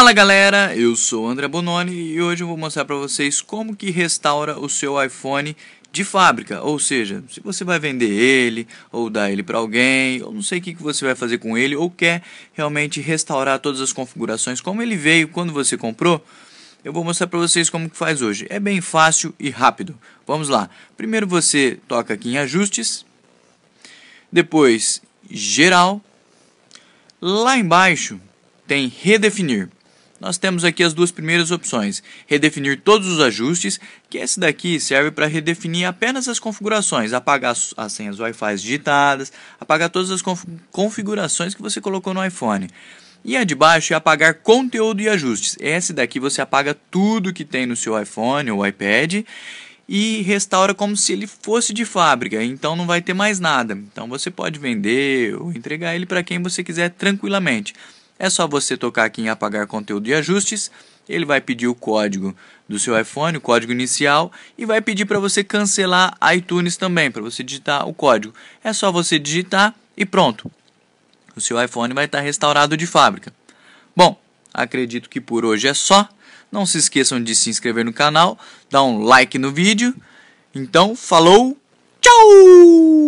Fala galera, eu sou André Bononi e hoje eu vou mostrar para vocês como que restaura o seu iPhone de fábrica, ou seja, se você vai vender ele ou dar ele para alguém, ou não sei o que, que você vai fazer com ele ou quer realmente restaurar todas as configurações como ele veio quando você comprou, eu vou mostrar para vocês como que faz hoje. É bem fácil e rápido. Vamos lá. Primeiro você toca aqui em ajustes, depois geral, lá embaixo tem redefinir nós temos aqui as duas primeiras opções: redefinir todos os ajustes, que esse daqui serve para redefinir apenas as configurações, apagar as senhas Wi-Fi digitadas, apagar todas as configurações que você colocou no iPhone. E a de baixo é apagar conteúdo e ajustes. Esse daqui você apaga tudo que tem no seu iPhone ou iPad e restaura como se ele fosse de fábrica, então não vai ter mais nada. Então você pode vender ou entregar ele para quem você quiser tranquilamente. É só você tocar aqui em apagar conteúdo e ajustes, ele vai pedir o código do seu iPhone, o código inicial, e vai pedir para você cancelar iTunes também, para você digitar o código. É só você digitar e pronto. O seu iPhone vai estar restaurado de fábrica. Bom, acredito que por hoje é só. Não se esqueçam de se inscrever no canal, dar um like no vídeo. Então, falou, tchau!